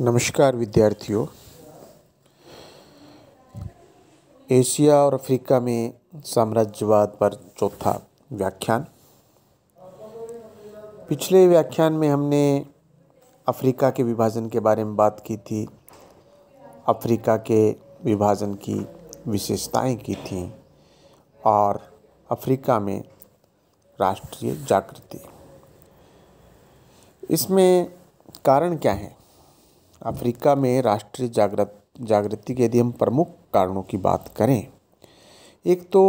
नमस्कार विद्यार्थियों एशिया और अफ्रीका में साम्राज्यवाद पर चौथा व्याख्यान पिछले व्याख्यान में हमने अफ्रीका के विभाजन के बारे में बात की थी अफ्रीका के विभाजन की विशेषताएं की थी और अफ्रीका में राष्ट्रीय जागृति इसमें कारण क्या है अफ्रीका में राष्ट्रीय जागृत जागृति के यदि हम प्रमुख कारणों की बात करें एक तो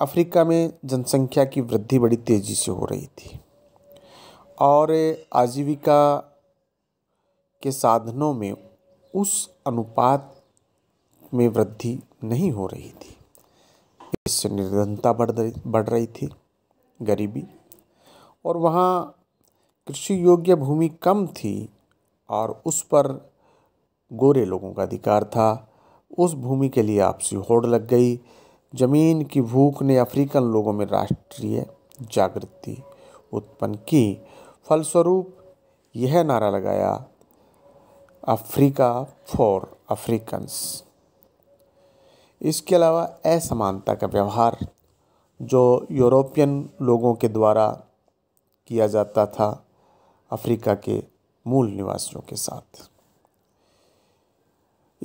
अफ्रीका में जनसंख्या की वृद्धि बड़ी तेज़ी से हो रही थी और आजीविका के साधनों में उस अनुपात में वृद्धि नहीं हो रही थी इससे निर्धनता बढ़ बढ़ रही थी गरीबी और वहाँ कृषि योग्य भूमि कम थी और उस पर गोरे लोगों का अधिकार था उस भूमि के लिए आपसी होड़ लग गई ज़मीन की भूख ने अफ्रीकन लोगों में राष्ट्रीय जागृति उत्पन्न की फलस्वरूप यह नारा लगाया अफ्रीका फॉर अफ्रीकन्स इसके अलावा असमानता का व्यवहार जो यूरोपियन लोगों के द्वारा किया जाता था अफ्रीका के मूल निवासियों के साथ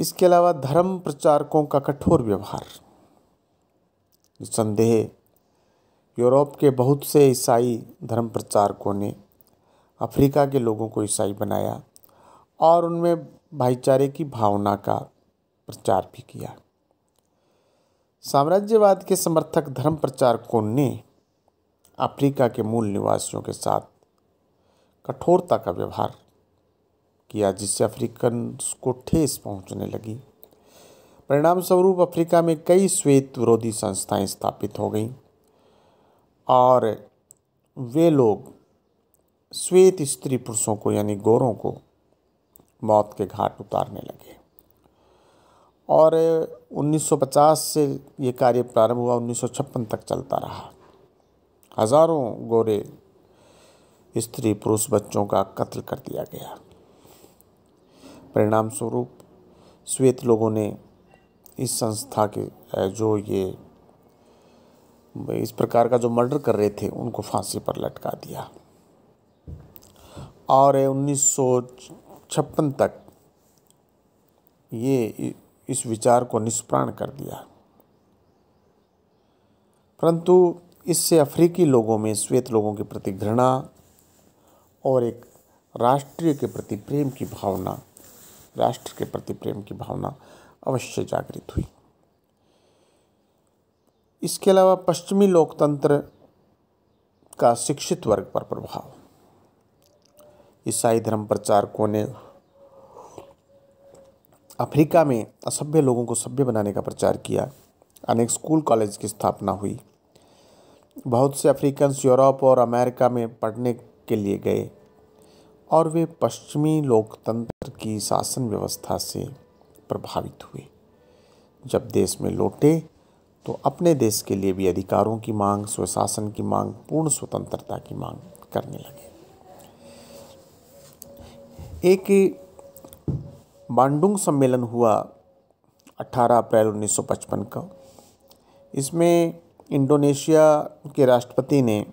इसके अलावा धर्म प्रचारकों का कठोर व्यवहार संदेह यूरोप के बहुत से ईसाई धर्म प्रचारकों ने अफ्रीका के लोगों को ईसाई बनाया और उनमें भाईचारे की भावना का प्रचार भी किया साम्राज्यवाद के समर्थक धर्म प्रचारकों ने अफ्रीका के मूल निवासियों के साथ कठोरता का व्यवहार किया जिससे अफ्रीकन को ठेस पहुंचने लगी परिणाम स्वरूप अफ्रीका में कई श्वेत विरोधी संस्थाएं स्थापित हो गईं और वे लोग श्वेत स्त्री पुरुषों को यानी गोरों को मौत के घाट उतारने लगे और 1950 से ये कार्य प्रारंभ हुआ 1956 तक चलता रहा हजारों गोरे स्त्री पुरुष बच्चों का कत्ल कर दिया गया परिणाम स्वरूप श्वेत लोगों ने इस संस्था के जो ये इस प्रकार का जो मर्डर कर रहे थे उनको फांसी पर लटका दिया और उन्नीस तक ये इस विचार को निष्प्राण कर दिया परंतु इससे अफ्रीकी लोगों में श्वेत लोगों के प्रति घृणा और एक राष्ट्रीय के प्रति प्रेम की भावना राष्ट्र के प्रति प्रेम की भावना अवश्य जागृत हुई इसके अलावा पश्चिमी लोकतंत्र का शिक्षित वर्ग पर प्रभाव ईसाई धर्म प्रचारकों ने अफ्रीका में असभ्य लोगों को सभ्य बनाने का प्रचार किया अनेक स्कूल कॉलेज की स्थापना हुई बहुत से अफ्रीकन्स यूरोप और अमेरिका में पढ़ने के लिए गए और वे पश्चिमी लोकतंत्र की शासन व्यवस्था से प्रभावित हुए जब देश में लौटे तो अपने देश के लिए भी अधिकारों की मांग स्वशासन की मांग पूर्ण स्वतंत्रता की मांग करने लगे एक बांडुंग सम्मेलन हुआ 18 अप्रैल 1955 का इसमें इंडोनेशिया के राष्ट्रपति ने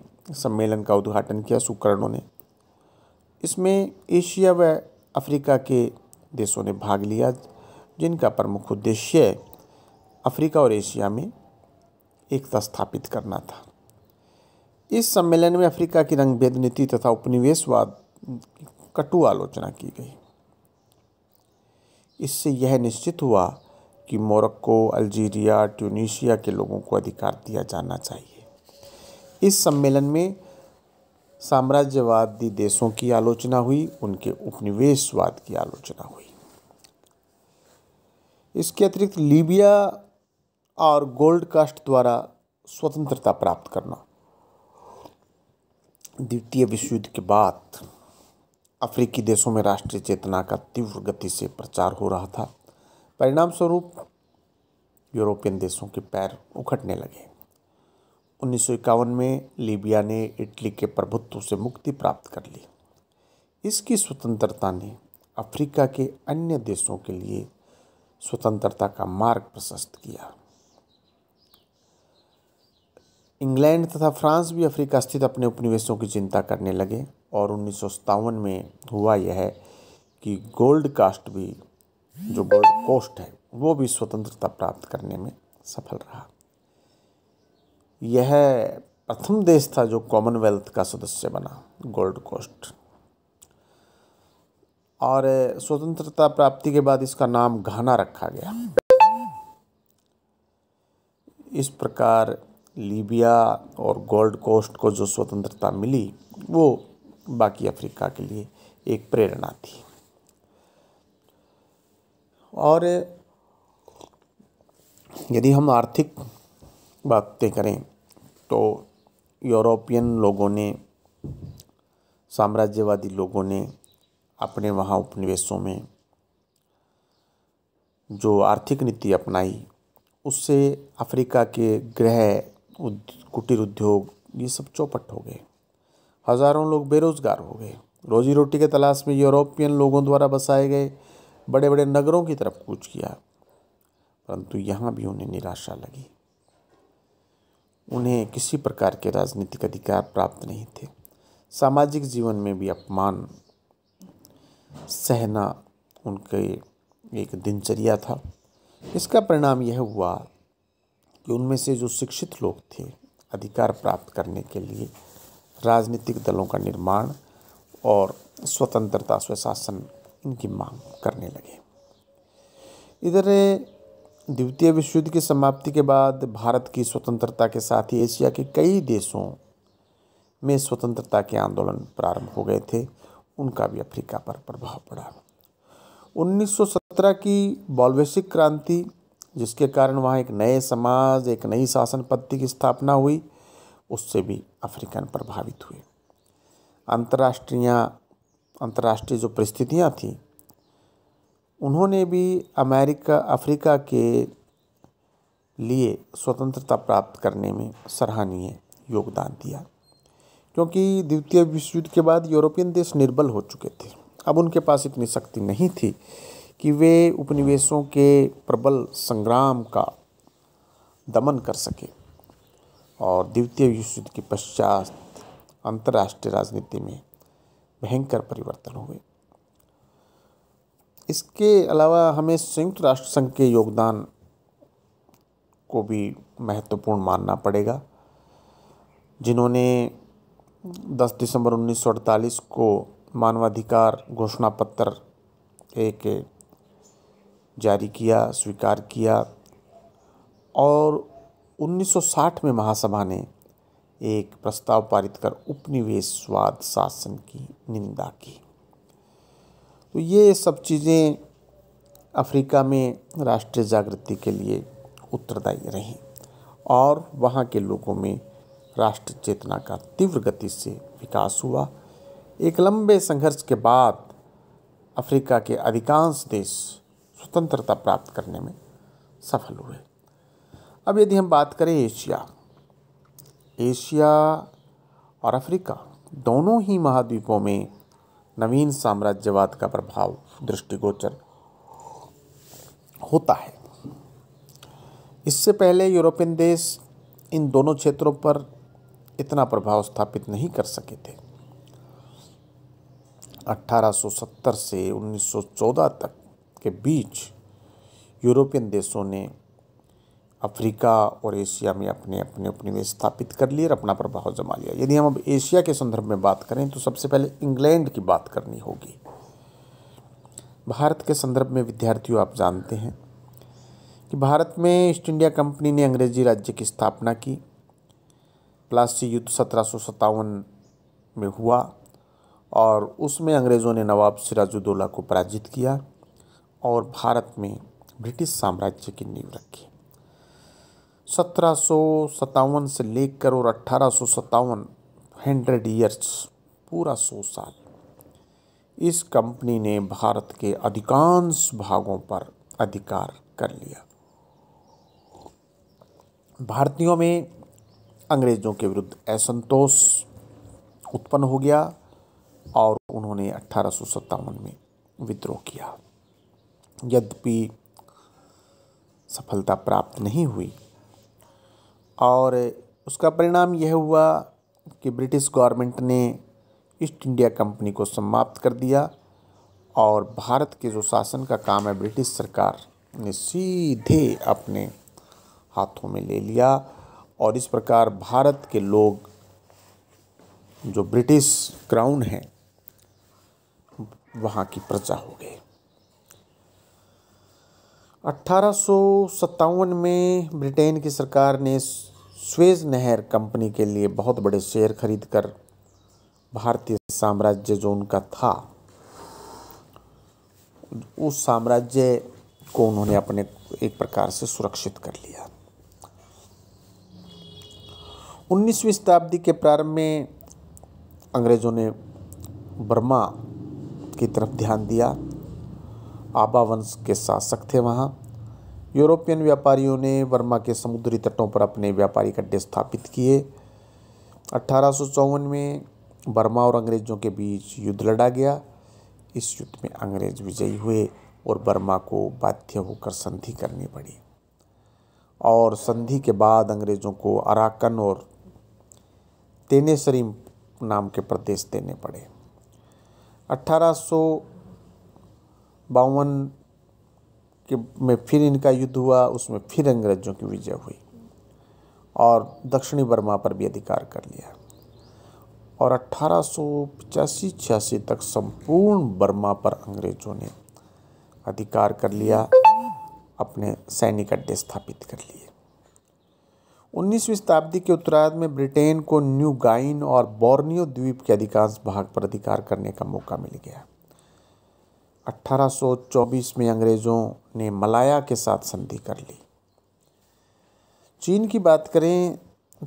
सम्मेलन का उद्घाटन किया सुकर्णों ने इसमें एशिया व अफ्रीका के देशों ने भाग लिया जिनका प्रमुख उद्देश्य अफ्रीका और एशिया में एकता स्थापित करना था इस सम्मेलन में अफ्रीका की रंगभेद नीति तथा उपनिवेशवाद की कटु आलोचना की गई इससे यह निश्चित हुआ कि मोरक्को अल्जीरिया ट्यूनीशिया के लोगों को अधिकार दिया जाना चाहिए इस सम्मेलन में साम्राज्यवादी देशों की आलोचना हुई उनके उपनिवेशवाद की आलोचना हुई इसके अतिरिक्त लीबिया और गोल्ड कास्ट द्वारा स्वतंत्रता प्राप्त करना द्वितीय विश्व युद्ध के बाद अफ्रीकी देशों में राष्ट्रीय चेतना का तीव्र गति से प्रचार हो रहा था परिणाम स्वरूप यूरोपियन देशों के पैर उखड़ने लगे उन्नीस में लीबिया ने इटली के प्रभुत्व से मुक्ति प्राप्त कर ली इसकी स्वतंत्रता ने अफ्रीका के अन्य देशों के लिए स्वतंत्रता का मार्ग प्रशस्त किया इंग्लैंड तथा फ्रांस भी अफ्रीका स्थित अपने उपनिवेशों की चिंता करने लगे और उन्नीस में हुआ यह है कि गोल्ड कास्ट भी जो गोल्ड कोस्ट है वो भी स्वतंत्रता प्राप्त करने में सफल रहा यह प्रथम देश था जो कॉमनवेल्थ का सदस्य बना गोल्ड कोस्ट और स्वतंत्रता प्राप्ति के बाद इसका नाम घाना रखा गया इस प्रकार लीबिया और गोल्ड कोस्ट को जो स्वतंत्रता मिली वो बाकी अफ्रीका के लिए एक प्रेरणा थी और यदि हम आर्थिक बातें करें तो यूरोपियन लोगों ने साम्राज्यवादी लोगों ने अपने वहाँ उपनिवेशों में जो आर्थिक नीति अपनाई उससे अफ्रीका के गृह कुटीर उद्योग ये सब चौपट हो गए हज़ारों लोग बेरोज़गार हो गए रोजी रोटी के तलाश में यूरोपियन लोगों द्वारा बसाए गए बड़े बड़े नगरों की तरफ कूच किया परंतु यहाँ भी उन्हें निराशा लगी उन्हें किसी प्रकार के राजनीतिक अधिकार प्राप्त नहीं थे सामाजिक जीवन में भी अपमान सहना उनके एक दिनचर्या था इसका परिणाम यह हुआ कि उनमें से जो शिक्षित लोग थे अधिकार प्राप्त करने के लिए राजनीतिक दलों का निर्माण और स्वतंत्रता स्वशासन इनकी मांग करने लगे इधर द्वितीय विश्व युद्ध की समाप्ति के बाद भारत की स्वतंत्रता के साथ ही एशिया के कई देशों में स्वतंत्रता के आंदोलन प्रारंभ हो गए थे उनका भी अफ्रीका पर प्रभाव पड़ा 1917 की बॉलवेसिक क्रांति जिसके कारण वहाँ एक नए समाज एक नई शासन पद्धति की स्थापना हुई उससे भी अफ्रीकन प्रभावित हुए अंतर्राष्ट्रीय अंतर्राष्ट्रीय जो परिस्थितियाँ थीं उन्होंने भी अमेरिका अफ्रीका के लिए स्वतंत्रता प्राप्त करने में सराहनीय योगदान दिया क्योंकि द्वितीय विश्व युद्ध के बाद यूरोपियन देश निर्बल हो चुके थे अब उनके पास इतनी शक्ति नहीं थी कि वे उपनिवेशों के प्रबल संग्राम का दमन कर सके और द्वितीय विश्व युद्ध के पश्चात अंतर्राष्ट्रीय राजनीति में भयंकर परिवर्तन हुए इसके अलावा हमें संयुक्त राष्ट्र संघ के योगदान को भी महत्वपूर्ण मानना पड़ेगा जिन्होंने 10 दिसंबर 1948 को मानवाधिकार घोषणा पत्र एक जारी किया स्वीकार किया और 1960 में महासभा ने एक प्रस्ताव पारित कर उपनिवेशवाद शासन की निंदा की तो ये सब चीज़ें अफ्रीका में राष्ट्रीय जागृति के लिए उत्तरदायी रहीं और वहाँ के लोगों में राष्ट्र चेतना का तीव्र गति से विकास हुआ एक लंबे संघर्ष के बाद अफ्रीका के अधिकांश देश स्वतंत्रता प्राप्त करने में सफल हुए अब यदि हम बात करें एशिया एशिया और अफ्रीका दोनों ही महाद्वीपों में नवीन साम्राज्यवाद का प्रभाव दृष्टिगोचर होता है इससे पहले यूरोपियन देश इन दोनों क्षेत्रों पर इतना प्रभाव स्थापित नहीं कर सके थे 1870 से 1914 तक के बीच यूरोपियन देशों ने अफ्रीका और एशिया में अपने अपने उपनिवेश स्थापित कर लिए और अपना प्रभाव जमा लिया यदि हम अब एशिया के संदर्भ में बात करें तो सबसे पहले इंग्लैंड की बात करनी होगी भारत के संदर्भ में विद्यार्थियों आप जानते हैं कि भारत में ईस्ट इंडिया कंपनी ने अंग्रेजी राज्य की स्थापना की प्लासी युद्ध सत्रह में हुआ और उसमें अंग्रेज़ों ने नवाब सिराजुद्दौला को पराजित किया और भारत में ब्रिटिश साम्राज्य की नींव रखी सत्रह से लेकर और अट्ठारह सौ हंड्रेड ईयर्स पूरा सौ साल इस कंपनी ने भारत के अधिकांश भागों पर अधिकार कर लिया भारतीयों में अंग्रेज़ों के विरुद्ध असंतोष उत्पन्न हो गया और उन्होंने अट्ठारह में विद्रोह किया यद्यपि सफलता प्राप्त नहीं हुई और उसका परिणाम यह हुआ कि ब्रिटिश गवर्नमेंट ने ईस्ट इंडिया कंपनी को समाप्त कर दिया और भारत के जो शासन का काम है ब्रिटिश सरकार ने सीधे अपने हाथों में ले लिया और इस प्रकार भारत के लोग जो ब्रिटिश क्राउन है वहाँ की प्रजा हो गई अट्ठारह में ब्रिटेन की सरकार ने स्वेज नहर कंपनी के लिए बहुत बड़े शेयर खरीद कर भारतीय साम्राज्य जो उनका था उस साम्राज्य को उन्होंने अपने एक प्रकार से सुरक्षित कर लिया 19वीं शताब्दी के प्रारंभ में अंग्रेज़ों ने बर्मा की तरफ ध्यान दिया आबा वंश के शासक थे वहाँ यूरोपियन व्यापारियों ने वर्मा के समुद्री तटों पर अपने व्यापारी अड्डे स्थापित किए अठारह में वर्मा और अंग्रेज़ों के बीच युद्ध लड़ा गया इस युद्ध में अंग्रेज विजयी हुए और बर्मा को बाध्य होकर संधि करनी पड़ी और संधि के बाद अंग्रेज़ों को अराकन और तेनेसरीम नाम के प्रदेश देने पड़े अठारह बावन के में फिर इनका युद्ध हुआ उसमें फिर अंग्रेज़ों की विजय हुई और दक्षिणी बर्मा पर भी अधिकार कर लिया और अट्ठारह छियासी तक संपूर्ण बर्मा पर अंग्रेज़ों ने अधिकार कर लिया अपने सैनिक अड्डे स्थापित कर लिए 19वीं शताब्दी के उत्तरार्ध में ब्रिटेन को न्यू गाइन और बोर्नियो द्वीप के अधिकांश भाग पर अधिकार करने का मौका मिल गया 1824 में अंग्रेज़ों ने मलाया के साथ संधि कर ली चीन की बात करें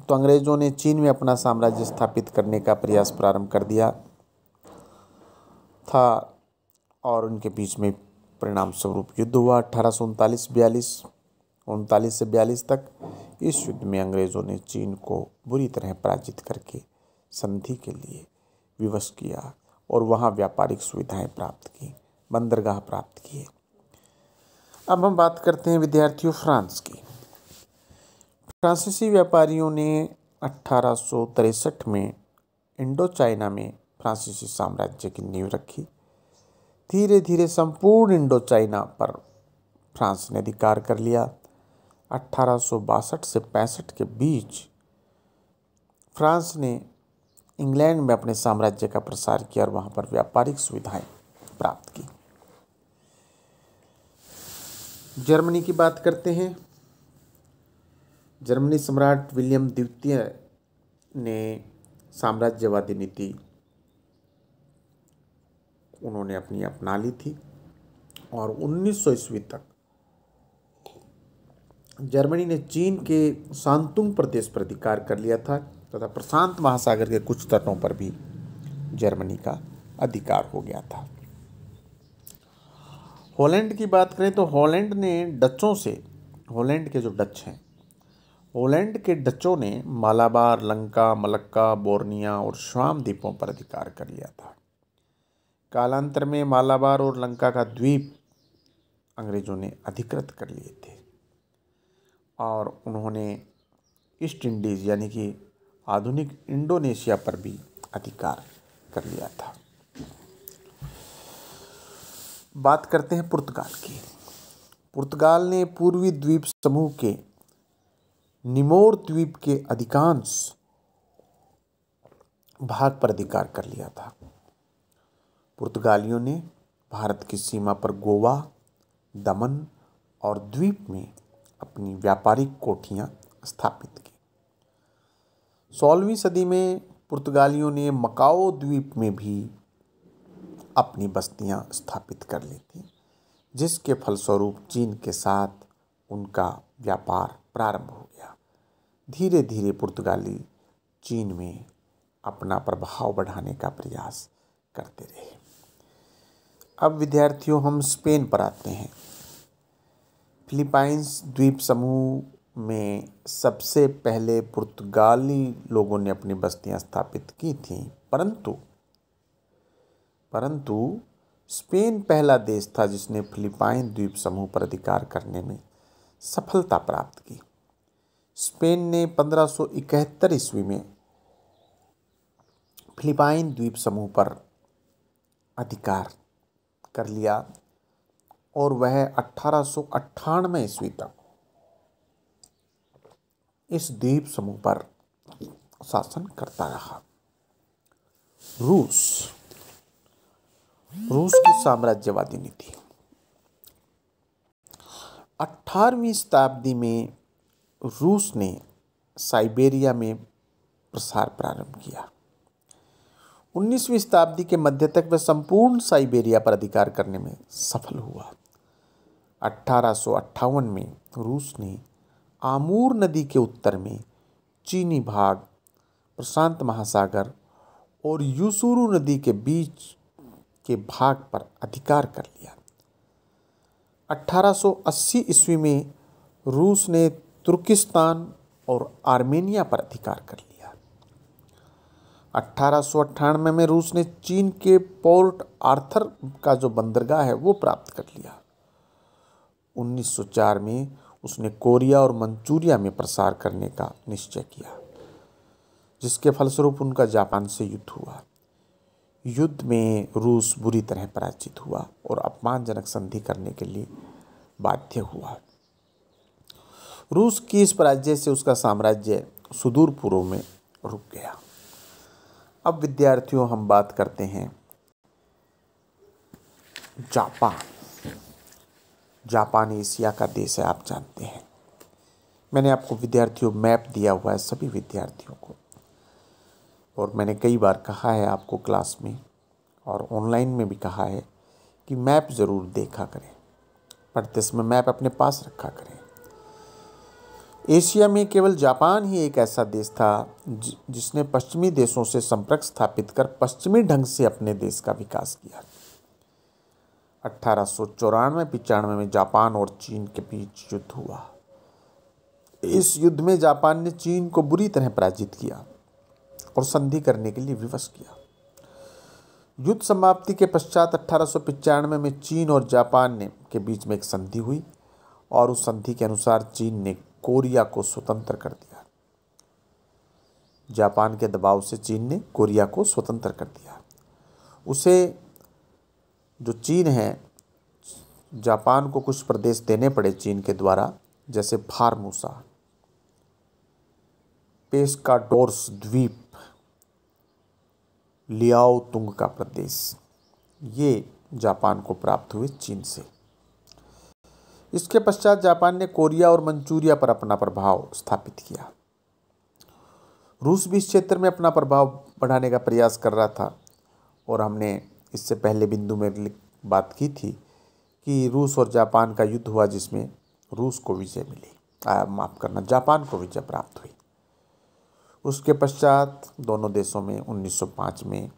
तो अंग्रेज़ों ने चीन में अपना साम्राज्य स्थापित करने का प्रयास प्रारंभ कर दिया था और उनके बीच में परिणाम स्वरूप युद्ध हुआ अठारह सौ उनतालीस बयालीस उनतालीस से बयालीस तक इस युद्ध में अंग्रेज़ों ने चीन को बुरी तरह पराजित करके संधि के लिए विवश किया और वहाँ व्यापारिक सुविधाएं प्राप्त की बंदरगाह प्राप्त किए अब हम बात करते हैं विद्यार्थियों फ्रांस की फ्रांसीसी व्यापारियों ने अट्ठारह में इंडो चाइना में फ्रांसीसी साम्राज्य की नींव रखी धीरे धीरे संपूर्ण इंडो चाइना पर फ्रांस ने अधिकार कर लिया अट्ठारह से पैंसठ के बीच फ्रांस ने इंग्लैंड में अपने साम्राज्य का प्रसार किया और वहाँ पर व्यापारिक सुविधाएं प्राप्त की जर्मनी की बात करते हैं जर्मनी सम्राट विलियम द्वितीय ने साम्राज्यवादी नीति उन्होंने अपनी अपना ली थी और 1900 ईस्वी तक जर्मनी ने चीन के शांतुंग प्रदेश पर अधिकार कर लिया था तथा प्रशांत महासागर के कुछ तटों पर भी जर्मनी का अधिकार हो गया था हॉलैंड की बात करें तो हॉलैंड ने डचों से हॉलैंड के जो डच हैं हॉलैंड के डचों ने मालाबार लंका मलक्का बोर्निया और श्वाम द्वीपों पर अधिकार कर लिया था कालांतर में मालाबार और लंका का द्वीप अंग्रेज़ों ने अधिकृत कर लिए थे और उन्होंने ईस्ट इंडीज़ यानी कि आधुनिक इंडोनेशिया पर भी अधिकार कर लिया था बात करते हैं पुर्तगाल की पुर्तगाल ने पूर्वी द्वीप समूह के निमोर द्वीप के अधिकांश भाग पर अधिकार कर लिया था पुर्तगालियों ने भारत की सीमा पर गोवा दमन और द्वीप में अपनी व्यापारिक कोठियाँ स्थापित की सोलहवीं सदी में पुर्तगालियों ने मकाओ द्वीप में भी अपनी स्थापित कर ली थी जिसके फलस्वरूप चीन के साथ उनका व्यापार प्रारंभ हो गया धीरे धीरे पुर्तगाली चीन में अपना प्रभाव बढ़ाने का प्रयास करते रहे अब विद्यार्थियों हम स्पेन पर आते हैं फिलीपाइंस द्वीप समूह में सबसे पहले पुर्तगाली लोगों ने अपनी बस्तियां स्थापित की थीं परंतु परंतु स्पेन पहला देश था जिसने फिलिपाइन द्वीप समूह पर अधिकार करने में सफलता प्राप्त की स्पेन ने 1571 ईस्वी में फिलिपाइन द्वीप समूह पर अधिकार कर लिया और वह अठारह सौ ईस्वी तक इस द्वीप समूह पर शासन करता रहा रूस रूस की साम्राज्यवादी नीति 18वीं शताब्दी में रूस ने साइबेरिया में प्रसार प्रारंभ किया 19वीं शताब्दी के मध्य तक वह संपूर्ण साइबेरिया पर अधिकार करने में सफल हुआ अठारह में रूस ने आमूर नदी के उत्तर में चीनी भाग प्रशांत महासागर और यूसुरु नदी के बीच के भाग पर अधिकार कर लिया 1880 ईस्वी में रूस ने तुर्किस्तान और आर्मेनिया पर अधिकार कर लिया अट्ठारह में, में रूस ने चीन के पोर्ट आर्थर का जो बंदरगाह है वो प्राप्त कर लिया 1904 में उसने कोरिया और मंचूरिया में प्रसार करने का निश्चय किया जिसके फलस्वरूप उनका जापान से युद्ध हुआ युद्ध में रूस बुरी तरह पराजित हुआ और अपमानजनक संधि करने के लिए बाध्य हुआ रूस की इस पराजय से उसका साम्राज्य सुदूर पूर्व में रुक गया अब विद्यार्थियों हम बात करते हैं जापान जापान एशिया का देश है आप जानते हैं मैंने आपको विद्यार्थियों मैप दिया हुआ है सभी विद्यार्थियों को और मैंने कई बार कहा है आपको क्लास में और ऑनलाइन में भी कहा है कि मैप ज़रूर देखा करें पढ़ते समय मैप अपने पास रखा करें एशिया में केवल जापान ही एक ऐसा देश था जिसने पश्चिमी देशों से संपर्क स्थापित कर पश्चिमी ढंग से अपने देश का विकास किया अट्ठारह सौ चौरानवे पिचानवे में जापान और चीन के बीच युद्ध हुआ इस युद्ध में जापान ने चीन को बुरी तरह पराजित किया और संधि करने के लिए विवश किया युद्ध समाप्ति के पश्चात अट्ठारह में, में चीन और जापान ने के बीच में एक संधि हुई और उस संधि के अनुसार चीन ने कोरिया को स्वतंत्र कर दिया जापान के दबाव से चीन ने कोरिया को स्वतंत्र कर दिया उसे जो चीन है जापान को कुछ प्रदेश देने पड़े चीन के द्वारा जैसे फार्मूसा डोर्स द्वीप लियाओ तुंग का प्रदेश ये जापान को प्राप्त हुए चीन से इसके पश्चात जापान ने कोरिया और मंचूरिया पर अपना प्रभाव स्थापित किया रूस भी इस क्षेत्र में अपना प्रभाव बढ़ाने का प्रयास कर रहा था और हमने इससे पहले बिंदु में बात की थी कि रूस और जापान का युद्ध हुआ जिसमें रूस को विजय मिली माफ़ करना जापान को विजय प्राप्त हुई उसके पश्चात दोनों देशों में 1905 में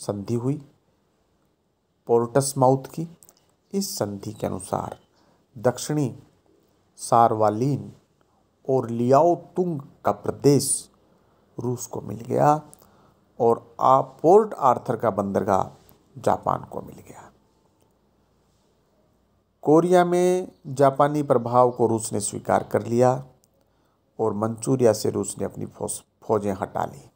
संधि हुई पोर्टस माउथ की इस संधि के अनुसार दक्षिणी सारवालीन और लियाओ तुंग का प्रदेश रूस को मिल गया और आ पोर्ट आर्थर का बंदरगाह जापान को मिल गया कोरिया में जापानी प्रभाव को रूस ने स्वीकार कर लिया और मंचूरिया से रूस ने अपनी फौजें हटा ली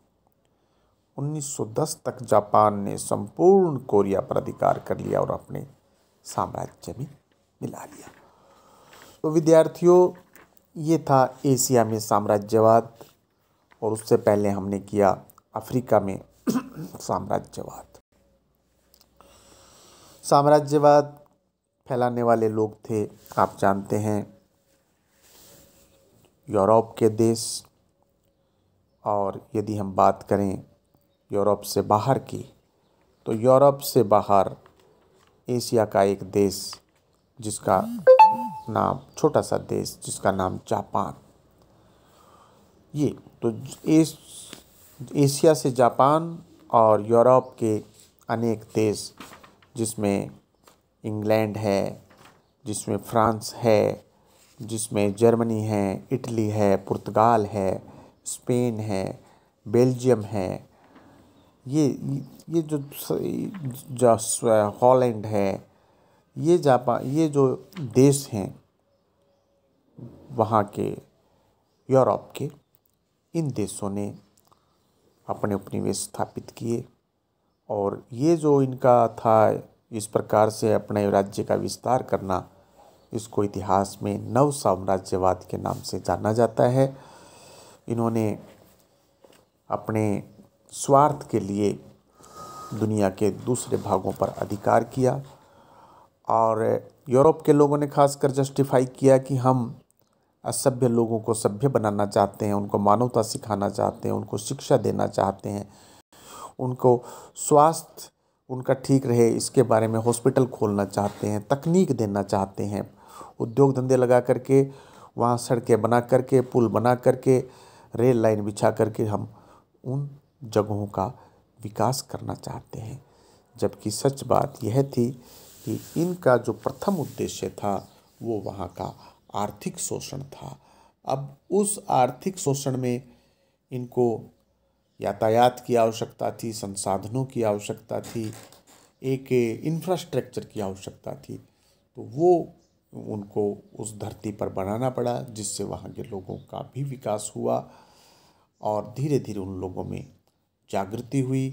1910 तक जापान ने संपूर्ण कोरिया पर अधिकार कर लिया और अपने साम्राज्य में मिला लिया तो विद्यार्थियों ये था एशिया में साम्राज्यवाद और उससे पहले हमने किया अफ्रीका में साम्राज्यवाद साम्राज्यवाद फैलाने वाले लोग थे आप जानते हैं यूरोप के देश और यदि हम बात करें यूरोप से बाहर की तो यूरोप से बाहर एशिया का एक देश जिसका नाम छोटा सा देश जिसका नाम जापान ये तो एस, एशिया से जापान और यूरोप के अनेक देश जिसमें इंग्लैंड है जिसमें फ्रांस है जिसमें जर्मनी है इटली है पुर्तगाल है स्पेन है बेल्जियम है ये ये जो हॉलैंड है ये जापान ये जो देश हैं वहाँ के यूरोप के इन देशों ने अपने उपनिवेश स्थापित किए और ये जो इनका था इस प्रकार से अपने राज्य का विस्तार करना इसको इतिहास में नव साम्राज्यवाद के नाम से जाना जाता है इन्होंने अपने स्वार्थ के लिए दुनिया के दूसरे भागों पर अधिकार किया और यूरोप के लोगों ने खासकर जस्टिफाई किया कि हम असभ्य लोगों को सभ्य बनाना चाहते हैं उनको मानवता सिखाना चाहते हैं उनको शिक्षा देना चाहते हैं उनको स्वास्थ्य उनका ठीक रहे इसके बारे में हॉस्पिटल खोलना चाहते हैं तकनीक देना चाहते हैं उद्योग धंधे लगा करके वहाँ सड़कें बना करके पुल बना करके रेल लाइन बिछा करके हम उन जगहों का विकास करना चाहते हैं जबकि सच बात यह थी कि इनका जो प्रथम उद्देश्य था वो वहाँ का आर्थिक शोषण था अब उस आर्थिक शोषण में इनको यातायात की आवश्यकता थी संसाधनों की आवश्यकता थी एक इंफ्रास्ट्रक्चर की आवश्यकता थी तो वो उनको उस धरती पर बनाना पड़ा जिससे वहाँ के लोगों का भी विकास हुआ और धीरे धीरे उन लोगों में जागृति हुई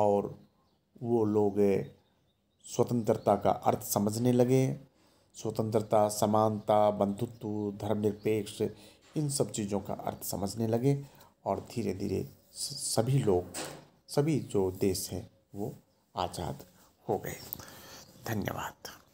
और वो लोग स्वतंत्रता का अर्थ समझने लगे स्वतंत्रता समानता बंधुत्व धर्मनिरपेक्ष इन सब चीज़ों का अर्थ समझने लगे और धीरे धीरे सभी लोग सभी जो देश हैं वो आज़ाद हो गए धन्यवाद